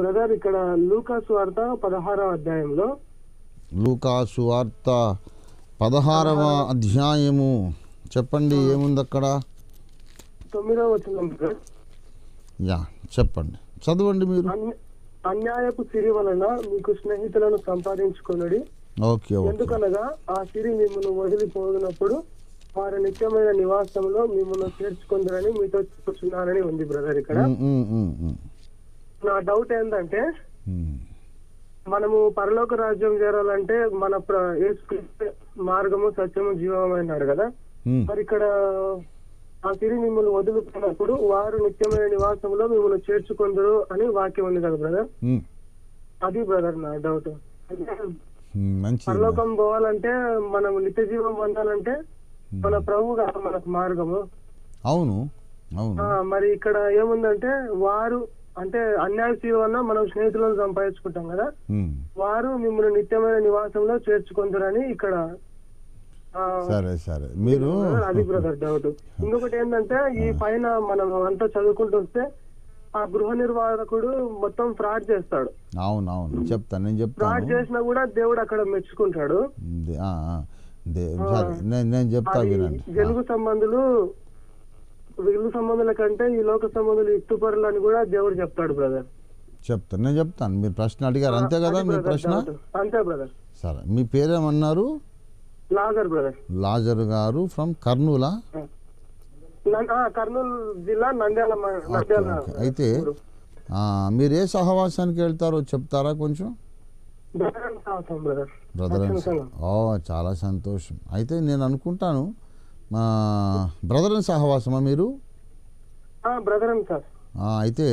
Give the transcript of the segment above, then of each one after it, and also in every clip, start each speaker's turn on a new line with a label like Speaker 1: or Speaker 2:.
Speaker 1: Brother ఇక్కడ లూకాసు వార్త పదహారవ అధ్యాయంలో
Speaker 2: లూకాసు వార్త పదహారవ అధ్యాయము చెప్పండి ఏముంది అక్కడ
Speaker 1: తొమ్మిదవ వచ్చిన
Speaker 2: యా చెప్పండి చదవండి
Speaker 1: మీరు అన్యాయపు సిరి వలన మీకు స్నేహితులను సంపాదించుకొనడి ఎందుకనగా ఆ సిరి మిమ్మల్ని వదిలిపోగినప్పుడు వారి నిత్యమైన నివాసంలో మిమ్మల్ని చేర్చుకుందరని మీతో చూస్తున్నారని ఉంది బ్రదర్ ఇక్కడ నా డౌట్ ఏంటంటే hmm. మనము పరలోక రాజ్యం చేరాలంటే మన మార్గము సత్యము జీవము అన్నాడు కదా hmm. మరి ఇక్కడ ఆ సిరి మిమ్మల్ని వదులుకున్నప్పుడు వారు నిత్యమైన నివాసంలో మిమ్మల్ని చేర్చుకుందరు అని వాక్యం ఉంది కదా బ్రదర్ hmm. అది బ్రదర్ నా డౌట్ పరలోకం పోవాలంటే మనం నిత్య జీవం పొందాలంటే మన ప్రభు మనకు మార్గము
Speaker 2: అవును అవును
Speaker 1: మరి ఇక్కడ ఏముందంటే వారు అంటే అన్యాయ జీవన మనం స్నేహితులను సంపాదించుకుంటాం కదా వారు మిమ్మల్ని నిత్యమైన నివాసంలో చేర్చుకుంటారని ఇక్కడ సరే
Speaker 2: సరే మీరు అది బ్రదర్
Speaker 1: డౌట్ ఇంకొకటి ఏంటంటే ఈ పైన మనం అంతా వస్తే ఆ గృహ నిర్వాహకుడు మొత్తం ఫ్రాడ్ చేస్తాడు
Speaker 2: అవునవును చెప్తాను నేను చెప్తాను ఫ్రాడ్ చేసినా
Speaker 1: కూడా దేవుడు అక్కడ మెచ్చుకుంటాడు
Speaker 2: నేను చెప్తా వినండి తెలుగు
Speaker 1: సంబంధులు వీళ్ళు సంబంధాల కంటే ఈ లోక సంబంధాలు ఇష్టపడాలి అని కూడా దేవుడు చెప్తాడు బ్రదర్
Speaker 2: చెప్తాను నేను చెప్తాను మీరు ప్రశ్న అడిగారు అంతే కదా మీ ప్రశ్న అంతే బ్రదర్ సరే మీ పేరేమన్నారు లాజర్ బ్రదర్ లాజర్ గారు ఫ్రమ్ కర్నూలా
Speaker 1: కర్నూలు జిల్లా నంద్యాల అయితే
Speaker 2: మీరు ఏ సహవాసానికి వెళ్తారో చెప్తారా కొంచెం
Speaker 1: బ్రదర్
Speaker 2: ఓ చాలా సంతోషం అయితే నేను అనుకుంటాను బ్రదర్ అండ్ సహవాసమా మీరు బ్రదర్ అండ్ సార్ అయితే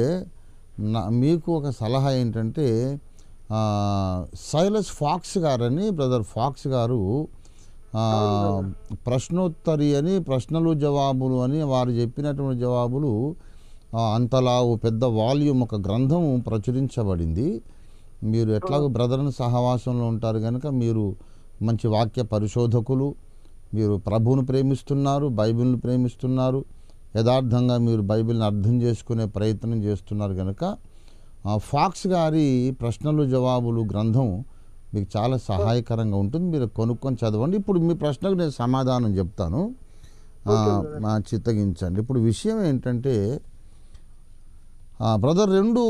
Speaker 2: మీకు ఒక సలహా ఏంటంటే సైలస్ ఫాక్స్ గారని బ్రదర్ ఫాక్స్ గారు ప్రశ్నోత్తరి అని ప్రశ్నలు జవాబులు అని వారు చెప్పినటువంటి జవాబులు అంతలా పెద్ద వాల్యూమ్ ఒక గ్రంథం ప్రచురించబడింది మీరు ఎట్లాగో అండ్ సహవాసంలో ఉంటారు కనుక మీరు మంచి వాక్య పరిశోధకులు మీరు ప్రభువును ప్రేమిస్తున్నారు బైబిల్ను ప్రేమిస్తున్నారు యథార్థంగా మీరు బైబిల్ని అర్థం చేసుకునే ప్రయత్నం చేస్తున్నారు కనుక ఫాక్స్ గారి ప్రశ్నలు జవాబులు గ్రంథం మీకు చాలా సహాయకరంగా ఉంటుంది మీరు కొనుక్కొని చదవండి ఇప్పుడు మీ ప్రశ్నకు నేను సమాధానం చెప్తాను చిత్తగించండి ఇప్పుడు విషయం ఏంటంటే బ్రదర్ రెండు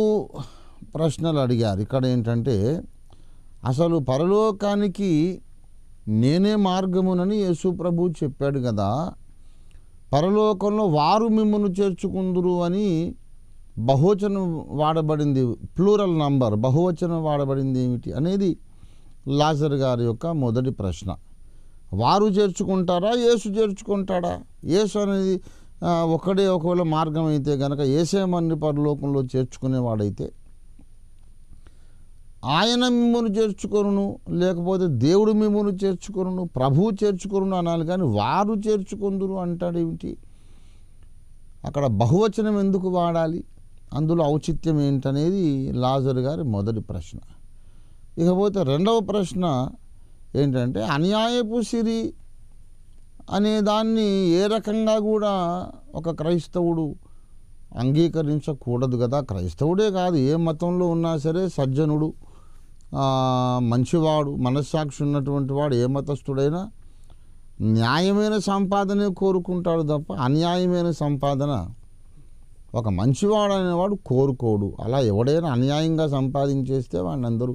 Speaker 2: ప్రశ్నలు అడిగారు ఇక్కడ ఏంటంటే అసలు పరలోకానికి నేనే మార్గమునని యేసు ప్రభు చెప్పాడు కదా పరలోకంలో వారు మిమ్మల్ని చేర్చుకుందురు అని బహువచనం వాడబడింది ప్లూరల్ నంబర్ బహువచనం వాడబడింది ఏమిటి అనేది లాజర్ గారి యొక్క మొదటి ప్రశ్న వారు చేర్చుకుంటారా యేసు చేర్చుకుంటాడా యేసు అనేది ఒకడే ఒకవేళ మార్గం అయితే కనుక ఏసేమన్ని పరలోకంలో చేర్చుకునేవాడైతే ఆయన మిమ్మల్ని చేర్చుకొను లేకపోతే దేవుడు మిమ్మల్ని చేర్చుకొను ప్రభువు చేర్చుకొను అనాలి కానీ వారు చేర్చుకుందురు అంటాడు ఏమిటి అక్కడ బహువచనం ఎందుకు వాడాలి అందులో ఔచిత్యం ఏంటనేది లాజర్ గారి మొదటి ప్రశ్న ఇకపోతే రెండవ ప్రశ్న ఏంటంటే అన్యాయపు సిరి అనే దాన్ని ఏ రకంగా కూడా ఒక క్రైస్తవుడు అంగీకరించకూడదు కదా క్రైస్తవుడే కాదు ఏ మతంలో ఉన్నా సరే సజ్జనుడు మంచివాడు మనస్సాక్షి ఉన్నటువంటి వాడు ఏ మతస్థుడైనా న్యాయమైన సంపాదనే కోరుకుంటాడు తప్ప అన్యాయమైన సంపాదన ఒక మంచివాడు అనేవాడు కోరుకోడు అలా ఎవడైనా అన్యాయంగా సంపాదించేస్తే వాడిని అందరూ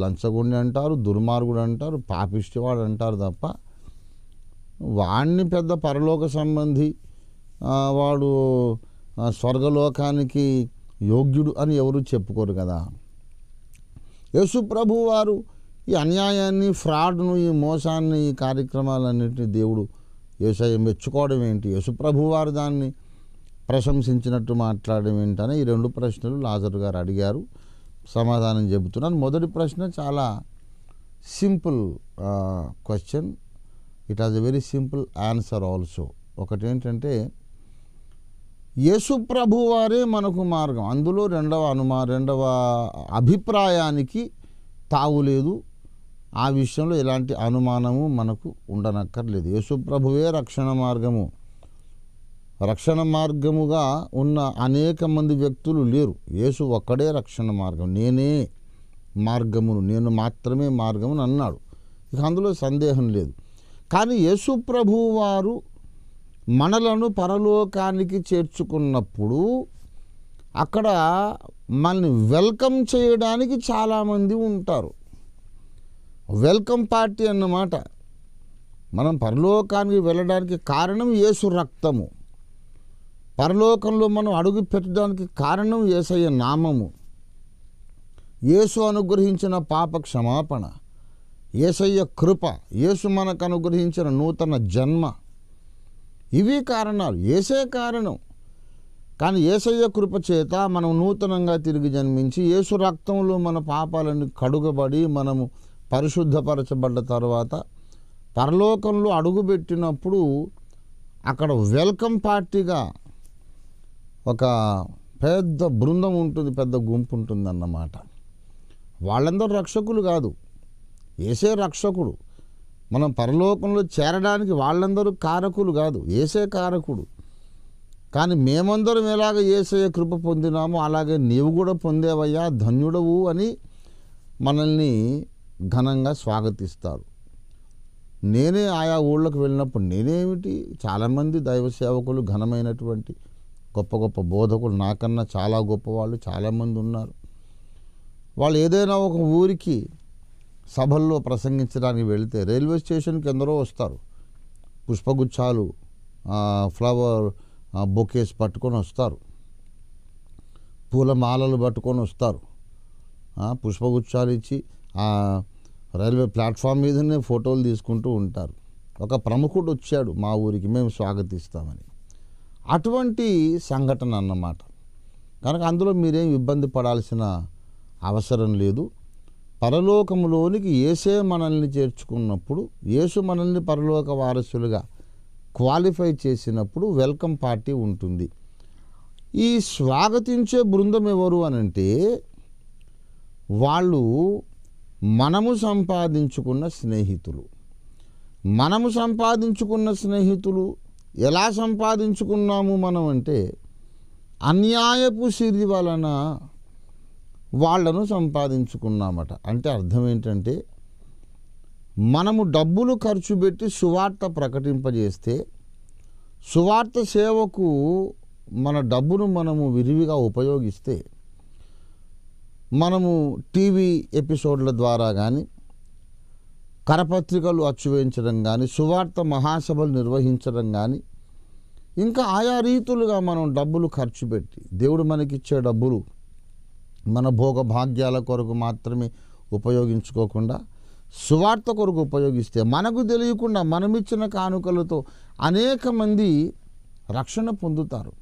Speaker 2: లంచగుండి అంటారు దుర్మార్గుడు అంటారు పాపిష్టివాడు అంటారు తప్ప వాడిని పెద్ద పరలోక సంబంధి వాడు స్వర్గలోకానికి యోగ్యుడు అని ఎవరు చెప్పుకోరు కదా యేసు ప్రభు వారు ఈ అన్యాయాన్ని ఫ్రాడ్ను ఈ మోసాన్ని ఈ కార్యక్రమాలన్నింటినీ దేవుడు వ్యవసాయం మెచ్చుకోవడం ఏంటి యేసుప్రభు వారు దాన్ని ప్రశంసించినట్టు మాట్లాడడం ఏంటని ఈ రెండు ప్రశ్నలు లాజర్ గారు అడిగారు సమాధానం చెబుతున్నాను మొదటి ప్రశ్న చాలా simple question it has a very simple answer also ఒకటేంటంటే యేసుప్రభు వారే మనకు మార్గం అందులో రెండవ అనుమా రెండవ అభిప్రాయానికి తావులేదు ఆ విషయంలో ఎలాంటి అనుమానము మనకు ఉండనక్కర్లేదు యేసుప్రభువే రక్షణ మార్గము రక్షణ మార్గముగా ఉన్న అనేక మంది వ్యక్తులు లేరు యేసు ఒక్కడే రక్షణ మార్గం నేనే మార్గమును నేను మాత్రమే మార్గమును అన్నాడు ఇక అందులో సందేహం లేదు కానీ యేసు ప్రభు వారు మనలను పరలోకానికి చేర్చుకున్నప్పుడు అక్కడ మనల్ని వెల్కమ్ చేయడానికి చాలామంది ఉంటారు వెల్కమ్ పార్టీ అన్నమాట మనం పరలోకానికి వెళ్ళడానికి కారణం యేసు రక్తము పరలోకంలో మనం అడుగు పెట్టడానికి కారణం ఏసయ్య నామము యేసు అనుగ్రహించిన పాప క్షమాపణ ఏసయ్య కృప ఏసు మనకు అనుగ్రహించిన నూతన జన్మ ఇవి కారణాలు ఏసే కారణం కానీ ఏసయ్య కృప చేత మనం నూతనంగా తిరిగి జన్మించి ఏసు రక్తంలో మన పాపాలను కడుగబడి మనము పరిశుద్ధపరచబడ్డ తర్వాత పరలోకంలో అడుగుపెట్టినప్పుడు అక్కడ వెల్కమ్ పార్టీగా ఒక పెద్ద బృందం ఉంటుంది పెద్ద గుంపు ఉంటుంది అన్నమాట వాళ్ళందరూ రక్షకులు కాదు ఏసే రక్షకుడు మనం పరలోకంలో చేరడానికి వాళ్ళందరూ కారకులు కాదు ఏసే కారకుడు కానీ మేమందరం ఎలాగ ఏసయ కృప పొందినామో అలాగే నీవు కూడా పొందేవయ్యా ధన్యుడవు అని మనల్ని ఘనంగా స్వాగతిస్తారు నేనే ఆయా ఊళ్ళకు వెళ్ళినప్పుడు నేనేమిటి చాలామంది దైవ సేవకులు ఘనమైనటువంటి గొప్ప గొప్ప బోధకులు నాకన్నా చాలా గొప్పవాళ్ళు చాలామంది ఉన్నారు వాళ్ళు ఏదైనా ఒక ఊరికి సభల్లో ప్రసంగించడానికి వెళితే రైల్వే స్టేషన్కి ఎందరో వస్తారు పుష్పగుచ్చాలు ఫ్లవర్ బొకేస్ పట్టుకొని వస్తారు పూలమాలలు పట్టుకొని వస్తారు పుష్పగుచ్చాలు ఇచ్చి ఆ రైల్వే ప్లాట్ఫామ్ మీదనే ఫోటోలు తీసుకుంటూ ఉంటారు ఒక ప్రముఖుడు వచ్చాడు మా ఊరికి మేము స్వాగతిస్తామని అటువంటి సంఘటన అన్నమాట కనుక అందులో మీరేం ఇబ్బంది పడాల్సిన అవసరం లేదు పరలోకంలోనికి ఏసే మనల్ని చేర్చుకున్నప్పుడు యేసు మనల్ని పరలోక వారసులుగా క్వాలిఫై చేసినప్పుడు వెల్కమ్ పార్టీ ఉంటుంది ఈ స్వాగతించే బృందం ఎవరు అనంటే వాళ్ళు మనము సంపాదించుకున్న స్నేహితులు మనము సంపాదించుకున్న స్నేహితులు ఎలా సంపాదించుకున్నాము మనం అంటే అన్యాయపు సిరి వలన వాళ్లను సంపాదించుకున్నామట అంటే అర్థం ఏంటంటే మనము డబ్బులు ఖర్చు పెట్టి సువార్త ప్రకటింపజేస్తే సువార్త సేవకు మన డబ్బును మనము విరివిగా ఉపయోగిస్తే మనము టీవీ ఎపిసోడ్ల ద్వారా కానీ కరపత్రికలు అచ్చువేయించడం కానీ సువార్త మహాసభలు నిర్వహించడం కానీ ఇంకా ఆయా రీతులుగా మనం డబ్బులు ఖర్చు పెట్టి దేవుడు మనకిచ్చే డబ్బులు మన భోగ భాగ్యాల కొరకు మాత్రమే ఉపయోగించుకోకుండా సువార్త కొరకు ఉపయోగిస్తే మనకు తెలియకుండా మనమిచ్చిన కానుకలతో అనేక మంది రక్షణ పొందుతారు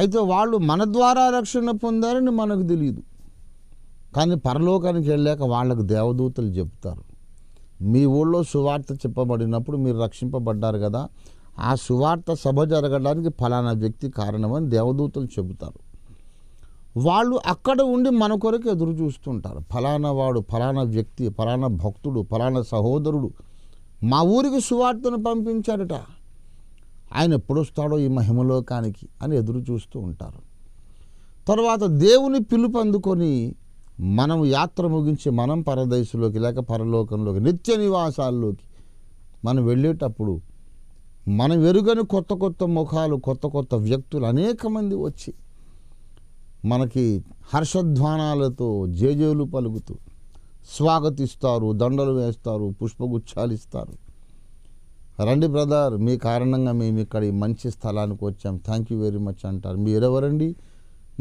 Speaker 2: అయితే వాళ్ళు మన ద్వారా రక్షణ పొందారని మనకు తెలియదు కానీ పరలోకానికి వెళ్ళాక వాళ్ళకు దేవదూతలు చెప్తారు మీ ఊళ్ళో సువార్త చెప్పబడినప్పుడు మీరు రక్షింపబడ్డారు కదా ఆ సువార్త సభ జరగడానికి ఫలానా వ్యక్తి కారణమని దేవదూతలు చెబుతారు వాళ్ళు అక్కడ ఉండి మన కొరకు ఎదురు చూస్తుంటారు ఫలానా వాడు ఫలానా వ్యక్తి ఫలానా భక్తుడు ఫలానా సహోదరుడు మా ఊరికి సువార్తను పంపించాడట ఆయన ఎప్పుడొస్తాడో ఈ మహిమలోకానికి అని ఎదురు చూస్తూ ఉంటారు తర్వాత దేవుని పిలుపు అందుకొని మనం యాత్ర ముగించి మనం పరదేశంలోకి లేక పరలోకంలోకి నిత్య నివాసాల్లోకి మనం వెళ్ళేటప్పుడు మనం ఎరుగని కొత్త కొత్త ముఖాలు కొత్త కొత్త వ్యక్తులు అనేక మంది వచ్చి మనకి హర్షధ్వానాలతో జేజేలు పలుకుతూ స్వాగతిస్తారు దండలు వేస్తారు పుష్పగుచ్చాలు ఇస్తారు రండి బ్రదర్ మీ కారణంగా మేము ఇక్కడ ఈ మంచి స్థలానికి వచ్చాం థ్యాంక్ యూ వెరీ మచ్ అంటారు మీరెవరండి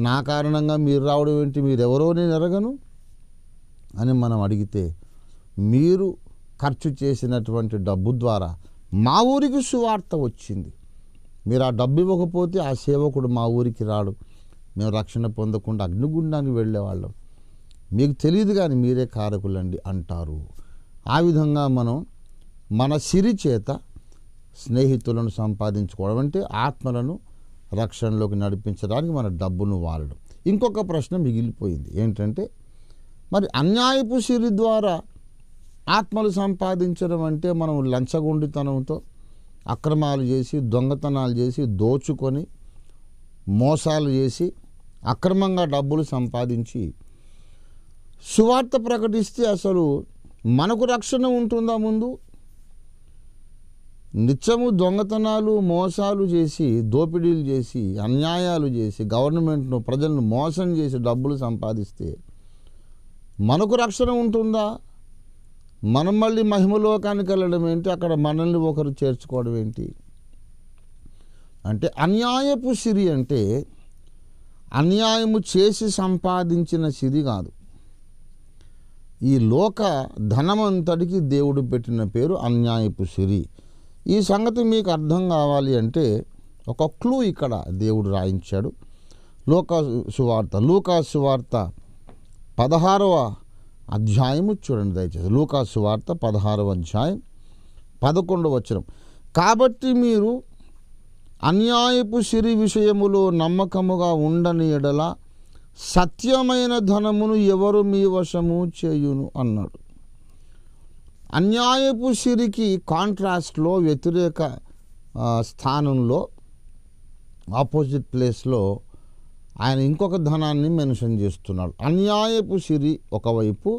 Speaker 2: నా కారణంగా మీరు రావడం ఏంటి మీరెవరో నేను ఎరగను అని మనం అడిగితే మీరు ఖర్చు చేసినటువంటి డబ్బు ద్వారా మా ఊరికి సువార్త వచ్చింది మీరు ఆ డబ్బు ఇవ్వకపోతే ఆ సేవకుడు మా ఊరికి రాడు మేము రక్షణ పొందకుండా అగ్నిగుండానికి వెళ్ళేవాళ్ళం మీకు తెలియదు కానీ మీరే కారకులండి అంటారు ఆ విధంగా మనం మన సిరి చేత స్నేహితులను సంపాదించుకోవడం అంటే ఆత్మలను రక్షణలోకి నడిపించడానికి మన డబ్బును వాడడం ఇంకొక ప్రశ్న మిగిలిపోయింది ఏంటంటే మరి అన్యాయపు సిరి ద్వారా ఆత్మలు సంపాదించడం అంటే మనం లంచగొండితనంతో అక్రమాలు చేసి దొంగతనాలు చేసి దోచుకొని మోసాలు చేసి అక్రమంగా డబ్బులు సంపాదించి సువార్త ప్రకటిస్తే అసలు మనకు రక్షణ ఉంటుందా ముందు నిత్యము దొంగతనాలు మోసాలు చేసి దోపిడీలు చేసి అన్యాయాలు చేసి గవర్నమెంట్ను ప్రజలను మోసం చేసి డబ్బులు సంపాదిస్తే మనకు రక్షణ ఉంటుందా మనం మళ్ళీ మహిమలోకానికి వెళ్ళడం ఏంటి అక్కడ మనల్ని ఒకరు చేర్చుకోవడం ఏంటి అంటే అన్యాయపు సిరి అంటే అన్యాయము చేసి సంపాదించిన సిరి కాదు ఈ లోక ధనమంతటికి దేవుడు పెట్టిన పేరు అన్యాయపు సిరి ఈ సంగతి మీకు అర్థం కావాలి అంటే ఒక క్లూ ఇక్కడ దేవుడు రాయించాడు లోకా సువార్త లూకా సువార్త పదహారవ అధ్యాయము చూడండి దయచేసి లూకా సువార్త పదహారవ అధ్యాయం పదకొండవ వచ్చరం కాబట్టి మీరు అన్యాయపు సిరి విషయములో నమ్మకముగా ఉండని ఎడల సత్యమైన ధనమును ఎవరు మీ వశము చేయును అన్నాడు అన్యాయపు సిరికి కాంట్రాస్ట్లో వ్యతిరేక స్థానంలో ఆపోజిట్ ప్లేస్లో ఆయన ఇంకొక ధనాన్ని మెన్షన్ చేస్తున్నాడు అన్యాయపు సిరి ఒకవైపు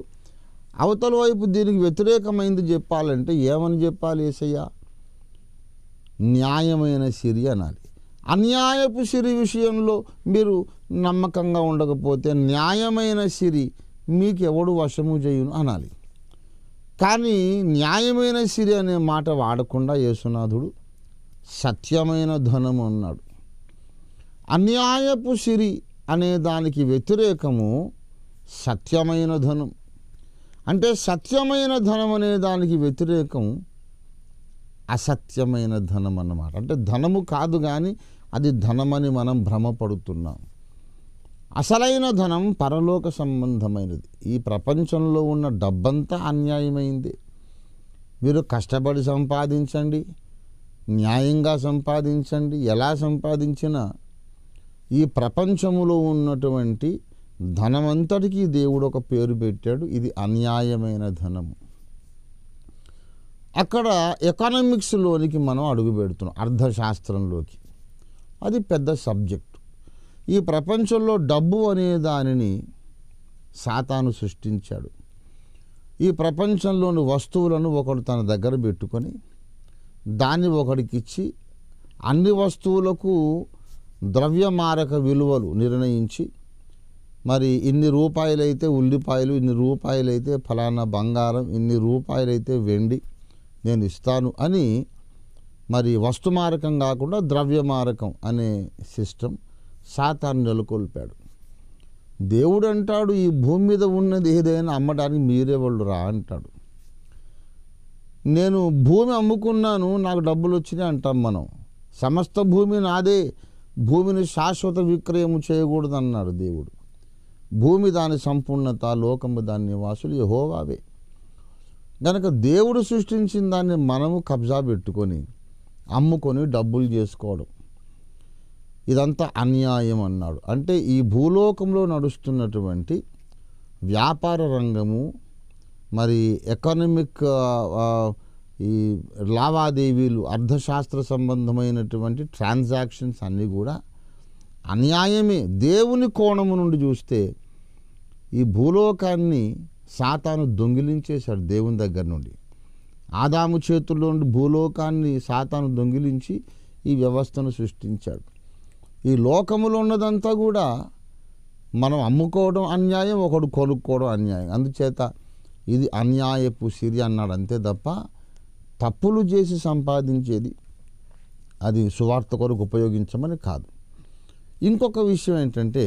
Speaker 2: అవతల వైపు దీనికి వ్యతిరేకమైంది చెప్పాలంటే ఏమని చెప్పాలి ఏసయ్యా న్యాయమైన సిరి అనాలి అన్యాయపు సిరి విషయంలో మీరు నమ్మకంగా ఉండకపోతే న్యాయమైన సిరి మీకు ఎవడు వశము చేయును అనాలి కానీ న్యాయమైన సిరి అనే మాట వాడకుండా యేసునాథుడు సత్యమైన ధనము అన్నాడు అన్యాయపు సిరి అనే దానికి వ్యతిరేకము సత్యమైన ధనం అంటే సత్యమైన ధనం అనే దానికి వ్యతిరేకం అసత్యమైన ధనం అన్నమాట అంటే ధనము కాదు కానీ అది ధనమని మనం భ్రమపడుతున్నాం అసలైన ధనం పరలోక సంబంధమైనది ఈ ప్రపంచంలో ఉన్న డబ్బంతా అన్యాయమైంది మీరు కష్టపడి సంపాదించండి న్యాయంగా సంపాదించండి ఎలా సంపాదించినా ఈ ప్రపంచములో ఉన్నటువంటి ధనమంతటికీ దేవుడు ఒక పేరు పెట్టాడు ఇది అన్యాయమైన ధనము అక్కడ ఎకనామిక్స్లోనికి మనం అడుగు పెడుతున్నాం అర్థశాస్త్రంలోకి అది పెద్ద సబ్జెక్టు ఈ ప్రపంచంలో డబ్బు అనే దానిని సాతాను సృష్టించాడు ఈ ప్రపంచంలోని వస్తువులను ఒకడు తన దగ్గర పెట్టుకొని దాన్ని ఒకడికిచ్చి అన్ని వస్తువులకు ద్రవ్యమారక విలువలు నిర్ణయించి మరి ఇన్ని రూపాయలైతే ఉల్లిపాయలు ఇన్ని రూపాయలైతే ఫలానా బంగారం ఇన్ని రూపాయలైతే వెండి నేను ఇస్తాను అని మరి వస్తు మారకం కాకుండా ద్రవ్య మారకం అనే సిస్టమ్ శాతాన్ని నెలకొల్పాడు దేవుడు అంటాడు ఈ భూమి మీద ఉన్నది ఏదైనా అమ్మడానికి మీరే వాళ్ళు రా అంటాడు నేను భూమి అమ్ముకున్నాను నాకు డబ్బులు వచ్చినాయి అంటాం మనం సమస్త భూమి నాదే భూమిని శాశ్వత విక్రయము చేయకూడదన్నాడు దేవుడు భూమి దాని సంపూర్ణత లోకము దాని నివాసులు యహోవావే కనుక దేవుడు సృష్టించిన దాన్ని మనము కబ్జా పెట్టుకొని అమ్ముకొని డబ్బులు చేసుకోవడం ఇదంతా అన్యాయం అన్నాడు అంటే ఈ భూలోకంలో నడుస్తున్నటువంటి వ్యాపార రంగము మరి ఎకనమిక్ ఈ లావాదేవీలు అర్థశాస్త్ర సంబంధమైనటువంటి ట్రాన్సాక్షన్స్ అన్నీ కూడా అన్యాయమే దేవుని కోణము నుండి చూస్తే ఈ భూలోకాన్ని సాతాను దొంగిలించేశాడు దేవుని దగ్గర నుండి ఆదాము చేతుల్లో నుండి భూలోకాన్ని సాతాను దొంగిలించి ఈ వ్యవస్థను సృష్టించాడు ఈ లోకములో ఉన్నదంతా కూడా మనం అమ్ముకోవడం అన్యాయం ఒకడు కొనుక్కోవడం అన్యాయం అందుచేత ఇది అన్యాయపు సిరి అన్నాడు అంతే తప్ప తప్పులు చేసి సంపాదించేది అది సువార్త కొరకు ఉపయోగించమని కాదు ఇంకొక విషయం ఏంటంటే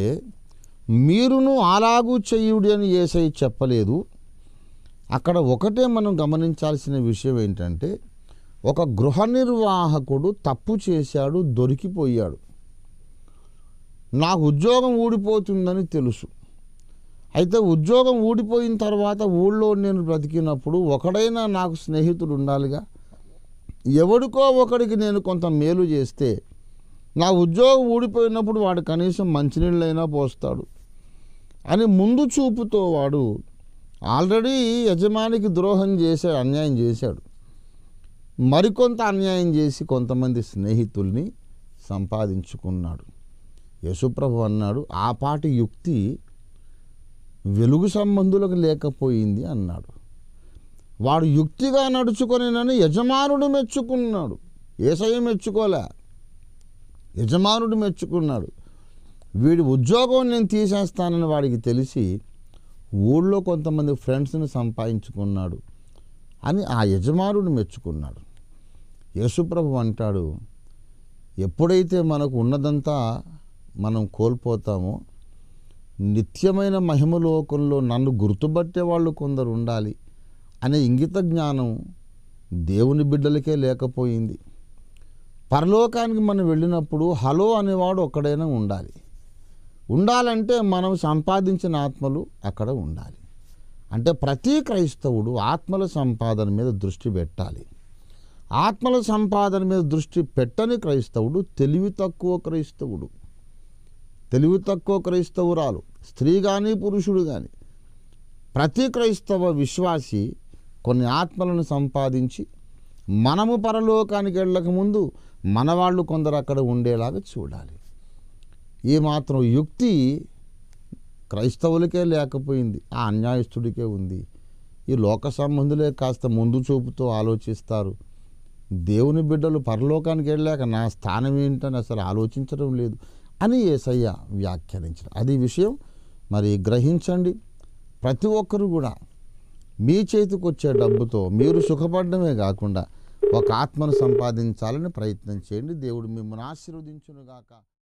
Speaker 2: మీరును అలాగూ చెయ్యుడి అని ఏసై చెప్పలేదు అక్కడ ఒకటే మనం గమనించాల్సిన విషయం ఏంటంటే ఒక గృహ నిర్వాహకుడు తప్పు చేశాడు దొరికిపోయాడు నాకు ఉద్యోగం ఊడిపోతుందని తెలుసు అయితే ఉద్యోగం ఊడిపోయిన తర్వాత ఊళ్ళో నేను బ్రతికినప్పుడు ఒకడైనా నాకు స్నేహితుడు ఉండాలిగా ఎవడికో ఒకడికి నేను కొంత మేలు చేస్తే నా ఉద్యోగం ఊడిపోయినప్పుడు వాడు కనీసం మంచినీళ్ళైనా పోస్తాడు అని ముందు చూపుతో వాడు ఆల్రెడీ యజమానికి ద్రోహం చేశాడు అన్యాయం చేశాడు మరికొంత అన్యాయం చేసి కొంతమంది స్నేహితుల్ని సంపాదించుకున్నాడు యశుప్రభు అన్నాడు ఆ పాటి యుక్తి వెలుగు సంబంధులకు లేకపోయింది అన్నాడు వాడు యుక్తిగా నన్ను యజమానుడు మెచ్చుకున్నాడు ఏసయ్య మెచ్చుకోలే యజమానుడు మెచ్చుకున్నాడు వీడి ఉద్యోగం నేను తీసేస్తానని వాడికి తెలిసి ఊళ్ళో కొంతమంది ఫ్రెండ్స్ని సంపాదించుకున్నాడు అని ఆ యజమానుడు మెచ్చుకున్నాడు యశుప్రభు అంటాడు ఎప్పుడైతే మనకు ఉన్నదంతా మనం కోల్పోతామో నిత్యమైన మహిమ లోకంలో నన్ను గుర్తుపట్టే వాళ్ళు కొందరు ఉండాలి అనే ఇంగిత జ్ఞానం దేవుని బిడ్డలకే లేకపోయింది పరలోకానికి మనం వెళ్ళినప్పుడు హలో అనేవాడు ఒక్కడైనా ఉండాలి ఉండాలంటే మనం సంపాదించిన ఆత్మలు అక్కడ ఉండాలి అంటే ప్రతి క్రైస్తవుడు ఆత్మల సంపాదన మీద దృష్టి పెట్టాలి ఆత్మల సంపాదన మీద దృష్టి పెట్టని క్రైస్తవుడు తెలివి తక్కువ క్రైస్తవుడు తెలివి తక్కువ క్రైస్తవురాలు స్త్రీ కానీ పురుషుడు కానీ ప్రతి క్రైస్తవ విశ్వాసి కొన్ని ఆత్మలను సంపాదించి మనము పరలోకానికి వెళ్ళక ముందు మనవాళ్ళు కొందరు అక్కడ ఉండేలాగా చూడాలి ఈ మాత్రం యుక్తి క్రైస్తవులకే లేకపోయింది ఆ అన్యాయస్తుడికే ఉంది ఈ లోక సంబంధులే కాస్త ముందు చూపుతో ఆలోచిస్తారు దేవుని బిడ్డలు పరలోకానికి వెళ్ళాక నా స్థానం ఏంటని అసలు ఆలోచించడం లేదు అని ఏసయ్య వ్యాఖ్యానించడం అది విషయం మరి గ్రహించండి ప్రతి ఒక్కరు కూడా మీ చేతికి వచ్చే డబ్బుతో మీరు సుఖపడడమే కాకుండా ఒక ఆత్మను సంపాదించాలని ప్రయత్నం చేయండి దేవుడు మిమ్మల్ని ఆశీర్వదించునుగాక